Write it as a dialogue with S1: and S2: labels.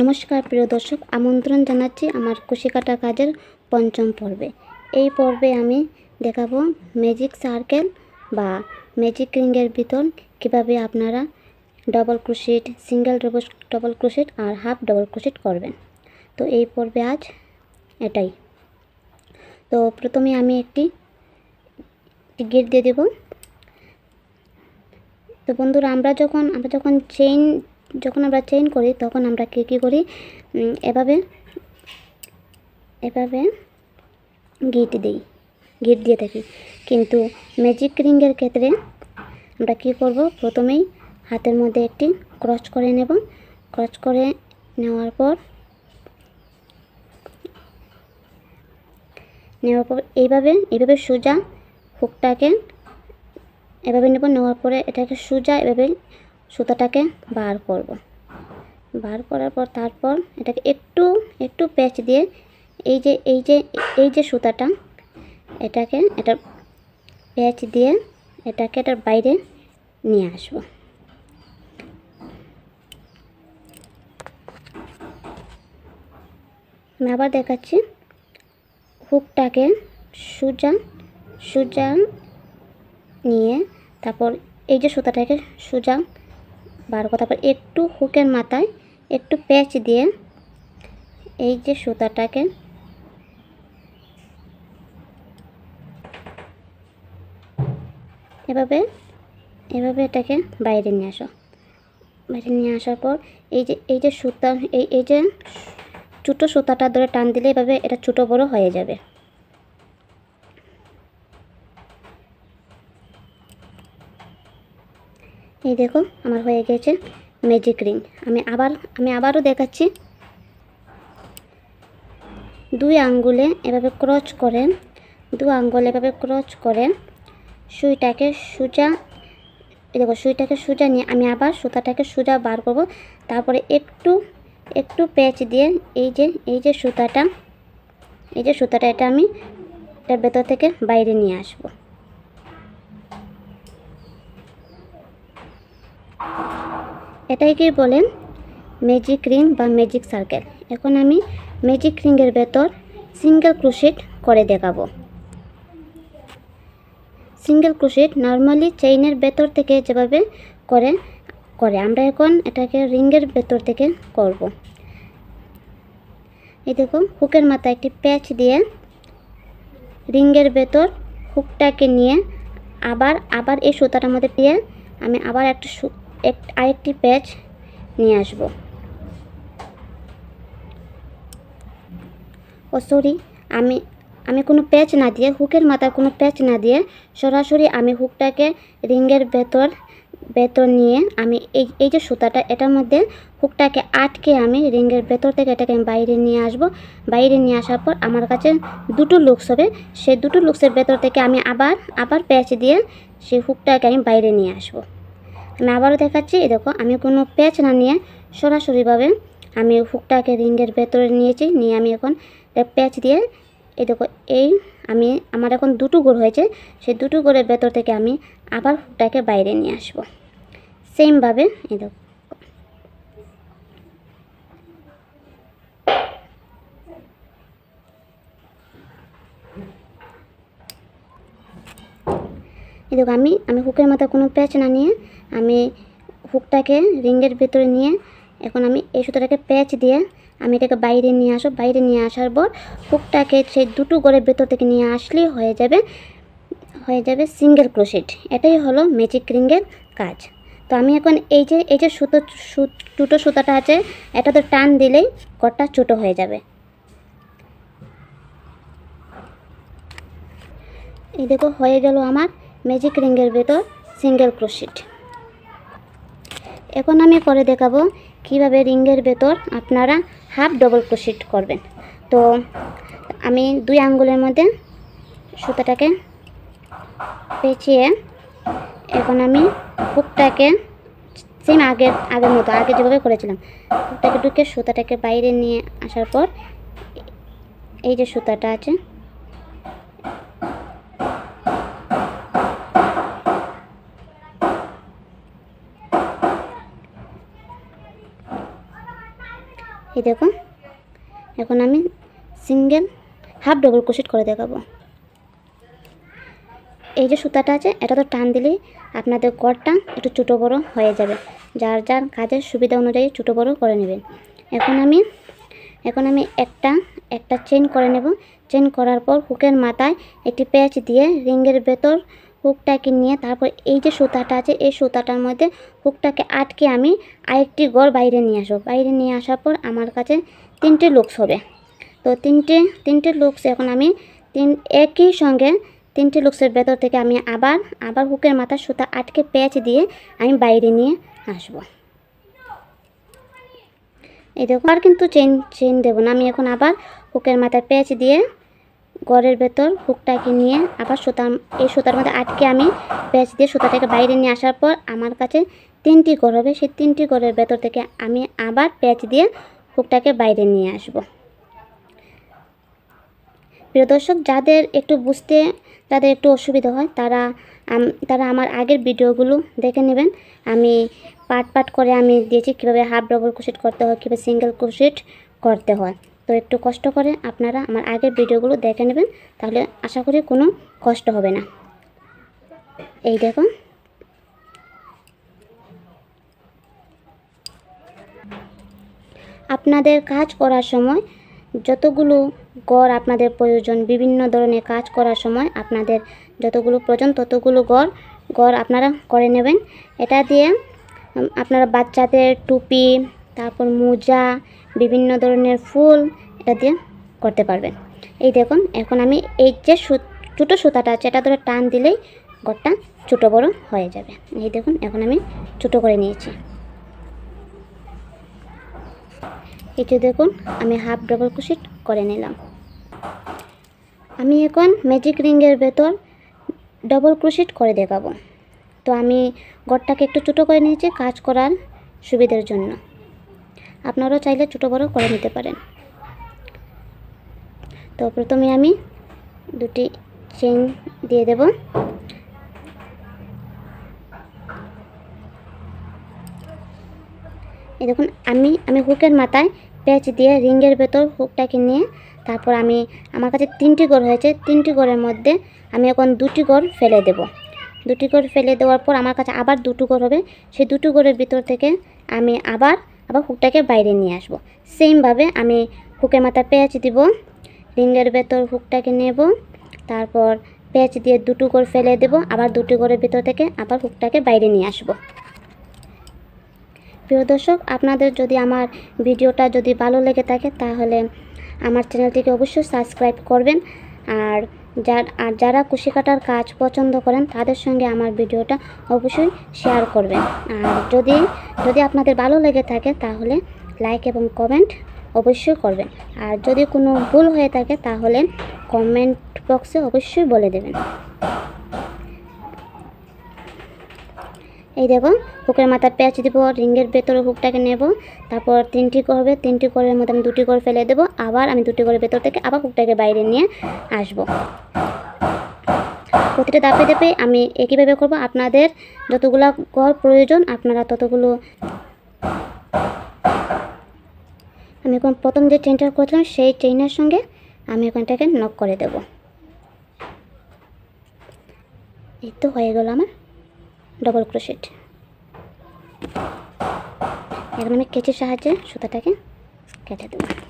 S1: নমস্কার প্রিয় দর্শক আমন্ত্রণ জানাচ্ছি আমার কুশিকাটা কাজের পঞ্চম পর্বে এই পর্বে আমি দেখাবো ম্যাজিক সার্কেল বা ম্যাজিক রিংয়ের ভিতর কিভাবে আপনারা double crochet single double double crochet আর হাফ ডবল ক্রুশিট করবেন তো এই পর্বে আজ এটাই তো প্রথমে আমি একটি গিট দিয়ে দেব তো বন্ধুরা আমরা যখন আমরা যখন চেইন যখন আমরা চেইন করি তখন আমরা কী কী করি এভাবে এভাবে গিট দিই গিট দিয়ে থাকি কিন্তু ম্যাজিক রিংয়ের ক্ষেত্রে আমরা কি করব প্রথমেই হাতের মধ্যে একটি ক্রস করে নেব ক্রস করে নেওয়ার পর নেওয়ার পর এইভাবে এইভাবে সোজা হুকটাকে এভাবে নেব নেওয়ার পরে এটাকে সোজা এভাবে সুতাটাকে বার করব। বার করার পর তারপর এটাকে একটু একটু প্যাচ দিয়ে এই যে এই যে এই যে সুতাটা এটাকে এটা প্যাচ দিয়ে এটাকে এটার বাইরে নিয়ে আসবো আমি আবার দেখাচ্ছি হুকটাকে সোজা সোজা নিয়ে তারপর এই যে সুতাটাকে সোজা বার করা তারপর একটু হুকের মাথায় একটু প্যাঁচ দিয়ে এই যে সুতাটাকে এভাবে এভাবে এটাকে বাইরে নিয়ে আসো বাইরে নিয়ে আসার পর এই যে এই যে সুতা এই এই যে ছোটো সুতাটা ধরে টান দিলে এভাবে এটা ছোটো বড় হয়ে যাবে এই দেখো আমার হয়ে গেছে ম্যাজিক রিং আমি আবার আমি আবারও দেখাচ্ছি দুই আঙ্গুলে এভাবে ক্রচ করে দু আঙ্গুল এভাবে ক্রচ করে সুইটাকে সোজা দেখো সুইটাকে সোজা নিয়ে আমি আবার সুতাটাকে সোজা বার করব তারপরে একটু একটু প্যাচ দিয়ে এই যে এই যে সুতাটা এই যে সুতাটা এটা আমি এটার ভেতর থেকে বাইরে নিয়ে আসবো কি বলেন ম্যাজিক রিং বা ম্যাজিক সার্কেল এখন আমি ম্যাজিক রিংয়ের ভেতর সিঙ্গেল ক্রুশেট করে দেখাবো সিঙ্গেল ক্রুশেট নর্মালি চেইনের ভেতর থেকে যেভাবে করে করে আমরা এখন এটাকে রিংয়ের ভেতর থেকে করব। এই দেখুন হুকের মাথায় একটি প্যাচ দিয়ে রিংয়ের ভেতর হুকটাকে নিয়ে আবার আবার এই সুতাটার মধ্যে দিয়ে আমি আবার একটা আরেকটি পেজ নিয়ে আসব ও সরি আমি আমি কোনো প্যাচ না দিয়ে হুকের মাথায় কোনো প্যাচ না দিয়ে সরাসরি আমি হুকটাকে রিংয়ের ভেতর ভেতর নিয়ে আমি এই এই যে সুতাটা এটার মধ্যে হুকটাকে আটকে আমি রিংয়ের ভেতর থেকে এটাকে আমি বাইরে নিয়ে আসব বাইরে নিয়ে আসার পর আমার কাছে দুটো লুকস হবে সেই দুটো লুকসের ভেতর থেকে আমি আবার আবার প্যাচ দিয়ে সেই হুকটাকে আমি বাইরে নিয়ে আসবো আমি আবারও দেখাচ্ছি এই দেখো আমি কোনো প্যাচ না নিয়ে সরাসরিভাবে আমি হুকটাকে রিঙ্গের ভেতরে নিয়েছি নিয়ে আমি এখন প্যাচ দিয়ে এই দেখো এই আমি আমার এখন দুটো গোড় হয়েছে সেই দুটো গোড়ের ভেতর থেকে আমি আবার হুকটাকে বাইরে নিয়ে আসব সেমভাবে এই দেখো দেখো আমি আমি হুকের মাথা কোনো প্যাচ না নিয়ে আমি হুকটাকে রিংয়ের ভেতরে নিয়ে এখন আমি এই সুতোটাকে প্যাচ দিয়ে আমি এটাকে বাইরে নিয়ে আসো বাইরে নিয়ে আসার পর হুকটাকে সেই দুটো গড়ের ভেতর থেকে নিয়ে আসলেই হয়ে যাবে হয়ে যাবে সিঙ্গেল ক্রোশেট এটাই হলো ম্যাজিক রিংয়ের কাজ তো আমি এখন এই যে এই যে সুতো দুটো সুতাটা আছে এটা তো টান দিলেই কটটা ছোটো হয়ে যাবে এই দেখো হয়ে গেল আমার ম্যাজিক রিংয়ের ভেতর সিঙ্গেল ক্রোশিট এখন আমি করে দেখাবো কিভাবে রিংয়ের ভেতর আপনারা হাফ ডবল ক্রোশিট করবেন তো আমি দুই আঙ্গুলের মধ্যে সুতাটাকে পেঁচিয়ে এখন আমি হুকটাকে সেম আগের আগের মতো আগে যেভাবে করেছিলাম হুকটাকে ঢুকে সুতাটাকে বাইরে নিয়ে আসার পর এই যে সুতাটা আছে এই দেখো এখন আমি সিঙ্গেল হাফ ডবল ক্রোশেট করে দেখাবো এই যে সুতাটা আছে এটা তো টান দিলেই আপনাদের কটটা একটু ছোটো বড়ো হয়ে যাবে যার যার কাজের সুবিধা অনুযায়ী ছোটো বড়ো করে নেবেন এখন আমি এখন আমি একটা একটা চেন করে নেব চেন করার পর হুকের মাথায় একটি প্যাচ দিয়ে রিংয়ের ভেতর হুকটাকে নিয়ে তারপর এই যে সুতাটা আছে এই সুতাটার মধ্যে হুকটাকে আটকে আমি আরেকটি গড় বাইরে নিয়ে আসবো বাইরে নিয়ে আসার পর আমার কাছে তিনটে লুকস হবে তো তিনটে তিনটে লুকস এখন আমি তিন একই সঙ্গে তিনটে লুকসের ভেতর থেকে আমি আবার আবার হুকের মাথা সুতা আটকে প্যাঁচ দিয়ে আমি বাইরে নিয়ে আসবো এই দেখো আর কিন্তু চেন চেন দেবো না আমি এখন আবার হুকের মাথায় প্যাঁচ দিয়ে ঘরের ভেতর হুকটাকে নিয়ে আবার সুতার এই সুতার মধ্যে আটকে আমি পেঁচ দিয়ে সুতাটাকে বাইরে নিয়ে আসার পর আমার কাছে তিনটি ঘর হবে সেই তিনটি ঘরের ভেতর থেকে আমি আবার পেঁচ দিয়ে হুকটাকে বাইরে নিয়ে আসব প্রিয় দর্শক যাদের একটু বুঝতে যাদের একটু অসুবিধা হয় তারা তারা আমার আগের ভিডিওগুলো দেখে নেবেন আমি পাট পাট করে আমি দিয়েছি কীভাবে হাফ ডবল কুশিট করতে হয় কীভাবে সিঙ্গেল কুশিট করতে হয় তো একটু কষ্ট করে আপনারা আমার আগের ভিডিওগুলো দেখে নেবেন তাহলে আশা করি কোনো কষ্ট হবে না এই দেখো আপনাদের কাজ করার সময় যতগুলো গড় আপনাদের প্রয়োজন বিভিন্ন ধরনের কাজ করার সময় আপনাদের যতগুলো প্রয়োজন ততগুলো গড় গড় আপনারা করে নেবেন এটা দিয়ে আপনারা বাচ্চাদের টুপি তারপর মোজা বিভিন্ন ধরনের ফুল এটা দিয়ে করতে পারবেন এই দেখুন এখন আমি এই যে ছোটো সুতাটা আছে এটা ধরে টান দিলেই গড়টা ছোটো বড় হয়ে যাবে এই দেখুন এখন আমি ছোটো করে নিয়েছি এই যে দেখুন আমি হাফ ডবল কুশিট করে নিলাম আমি এখন ম্যাজিক রিংয়ের ভেতর ডবল ক্রুশিট করে দেখাবো তো আমি গড়টাকে একটু ছোটো করে নিয়েছি কাজ করার সুবিধার জন্য আপনারাও চাইলে ছোটো বড়ো করে নিতে পারেন তো প্রথমে আমি দুটি চেন দিয়ে দেব এই দেখুন আমি আমি হুকের মাথায় প্যাচ দিয়ে রিংয়ের ভেতর হুকটাকে নিয়ে তারপর আমি আমার কাছে তিনটি গড় হয়েছে তিনটি গড়ের মধ্যে আমি এখন দুটি গড় ফেলে দেব দুটি গড় ফেলে দেওয়ার পর আমার কাছে আবার দুটো গড় হবে সেই দুটো গড়ের ভিতর থেকে আমি আবার আবার হুকটাকে বাইরে নিয়ে আসবো সেমভাবে আমি হুকের মাথা পেঁয়াজ দিব রিঙ্গের ভেতর হুকটাকে নেব তারপর পেঁয়াজ দিয়ে দুটো করে ফেলে দেব আবার দুটো করে ভিতর থেকে আবার হুকটাকে বাইরে নিয়ে আসবো প্রিয় দর্শক আপনাদের যদি আমার ভিডিওটা যদি ভালো লেগে থাকে তাহলে আমার চ্যানেলটিকে অবশ্যই সাবস্ক্রাইব করবেন আর যার আর যারা কুশি কাটার কাজ পছন্দ করেন তাদের সঙ্গে আমার ভিডিওটা অবশ্যই শেয়ার করবেন আর যদি যদি আপনাদের ভালো লেগে থাকে তাহলে লাইক এবং কমেন্ট অবশ্যই করবেন আর যদি কোনো ভুল হয়ে থাকে তাহলে কমেন্ট বক্সে অবশ্যই বলে দেবেন এই দেখো হুকের মাথার প্যাচ দেবো রিঙ্গের ভেতরে হুকটাকে নেব তারপর তিনটি করবে তিনটি করের মধ্যে আমি দুটি করে ফেলে দেবো আবার আমি দুটি করে ভেতর থেকে আবার হুকটাকে বাইরে নিয়ে আসব প্রতিটা দাপে দাপে আমি একইভাবে করব আপনাদের যতগুলো ঘর প্রয়োজন আপনারা ততগুলো আমি এখন প্রথম যে চেনটা করেছিলাম সেই চেইনের সঙ্গে আমি এখানটাকে নক করে দেব এই তো হয়ে গেল আমার ডবল ক্রোশেট এখন আমি কেচের সাহায্যে সুতাটাকে কেটে দেবো